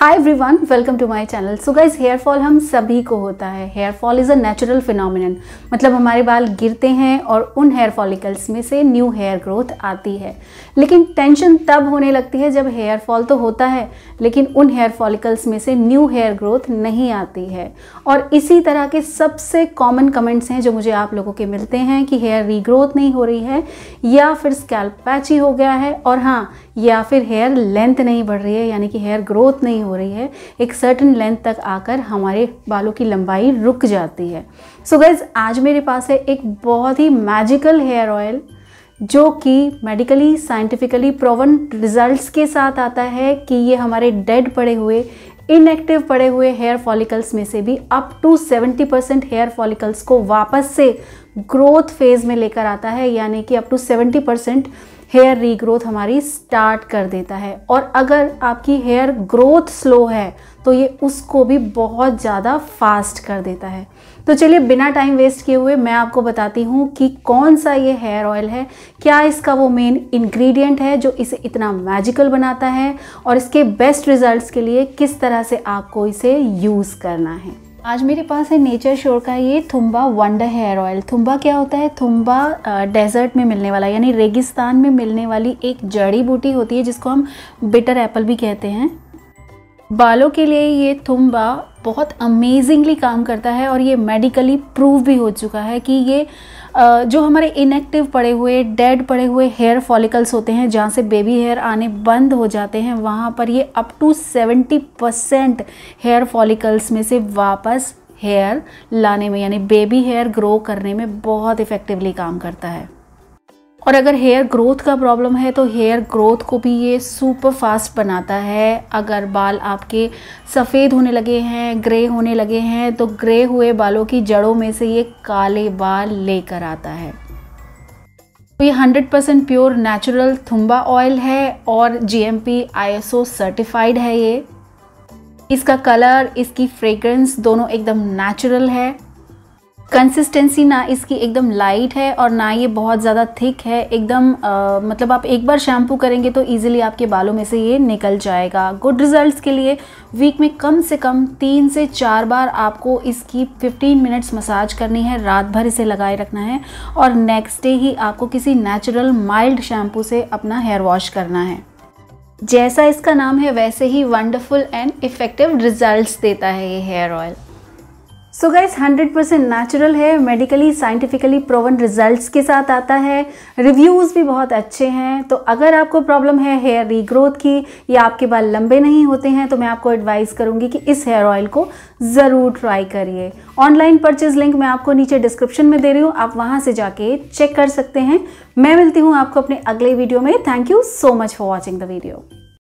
hi everyone welcome to my channel so guys hair fall हम सभी को होता है hair fall is a natural phenomenon मतलब हमारे बाल गिरते हैं और उन हेयर फॉलिकल्स में से न्यू हेयर ग्रोथ आती है लेकिन टेंशन तब होने लगती है जब हेयर फॉल तो होता है लेकिन उन हेयर फॉलिकल्स में से न्यू हेयर ग्रोथ नहीं आती है और इसी तरह के सबसे कॉमन कमेंट्स हैं जो मुझे आप लोगों के मिलते हैं कि हेयर रीग्रोथ नहीं हो रही है या फिर स्कैल्प पैची हो गया है और हाँ या फिर हेयर लेंथ नहीं बढ़ रही है यानी कि हेयर ग्रोथ नहीं हो रही रही है एक सर्टन लेंथ तक आकर हमारे बालों की लंबाई रुक जाती है सो so गैज़ आज मेरे पास है एक बहुत ही मैजिकल हेयर ऑयल जो कि मेडिकली साइंटिफिकली प्रोवन रिजल्ट्स के साथ आता है कि ये हमारे डेड पड़े हुए इनएक्टिव पड़े हुए हेयर फॉलिकल्स में से भी up to 70 percent hair follicles को वापस से ग्रोथ फेज़ में लेकर आता है यानी कि up to 70 percent hair regrowth हमारी स्टार्ट कर देता है और अगर आपकी हेयर ग्रोथ स्लो है तो ये उसको भी बहुत ज़्यादा फास्ट कर देता है तो चलिए बिना टाइम वेस्ट किए हुए मैं आपको बताती हूँ कि कौन सा ये हेयर ऑयल है क्या इसका वो मेन इंग्रेडिएंट है जो इसे इतना मैजिकल बनाता है और इसके बेस्ट रिजल्ट्स के लिए किस तरह से आपको इसे यूज़ करना है आज मेरे पास है नेचर श्योर का ये thumba wonder hair oil thumba क्या होता है थुम्बा डेजर्ट में मिलने वाला यानी रेगिस्तान में मिलने वाली एक जड़ी बूटी होती है जिसको हम बिटर एप्पल भी कहते हैं बालों के लिए ये तुम्बा बहुत अमेजिंगली काम करता है और ये मेडिकली प्रूव भी हो चुका है कि ये जो हमारे इनएक्टिव पड़े हुए डेड पड़े हुए हेयर फॉलिकल्स होते हैं जहाँ से बेबी हेयर आने बंद हो जाते हैं वहाँ पर ये up to 70 percent hair follicles में से वापस हेयर लाने में यानी बेबी हेयर ग्रो करने में बहुत इफ़ेक्टिवली काम करता है और अगर हेयर ग्रोथ का प्रॉब्लम है तो हेयर ग्रोथ को भी ये सुपर फास्ट बनाता है अगर बाल आपके सफ़ेद होने लगे हैं ग्रे होने लगे हैं तो ग्रे हुए बालों की जड़ों में से ये काले बाल लेकर आता है तो ये 100% प्योर नेचुरल थुम्बा ऑयल है और जी एम सर्टिफाइड है ये इसका कलर इसकी फ्रेग्रेंस दोनों एकदम नेचुरल है कंसिस्टेंसी ना इसकी एकदम लाइट है और ना ये बहुत ज़्यादा थिक है एकदम आ, मतलब आप एक बार शैम्पू करेंगे तो ईजिली आपके बालों में से ये निकल जाएगा गुड रिजल्ट्स के लिए वीक में कम से कम तीन से चार बार आपको इसकी 15 मिनट्स मसाज करनी है रात भर इसे लगाए रखना है और नेक्स्ट डे ही आपको किसी नेचुरल माइल्ड शैम्पू से अपना हेयर वॉश करना है जैसा इसका नाम है वैसे ही वंडरफुल एंड इफ़ेक्टिव रिजल्ट देता है ये hair oil so guys 100% percent natural है मेडिकली साइंटिफिकली प्रोवन रिजल्ट्स के साथ आता है रिव्यूज़ भी बहुत अच्छे हैं तो अगर आपको प्रॉब्लम है हेयर रीग्रोथ की या आपके बाल लंबे नहीं होते हैं तो मैं आपको एडवाइस करूँगी कि इस हेयर ऑयल को ज़रूर ट्राई करिए ऑनलाइन परचेज लिंक मैं आपको नीचे डिस्क्रिप्शन में दे रही हूँ आप वहाँ से जाके चेक कर सकते हैं मैं मिलती हूँ आपको अपने अगले वीडियो में thank you so much for watching the video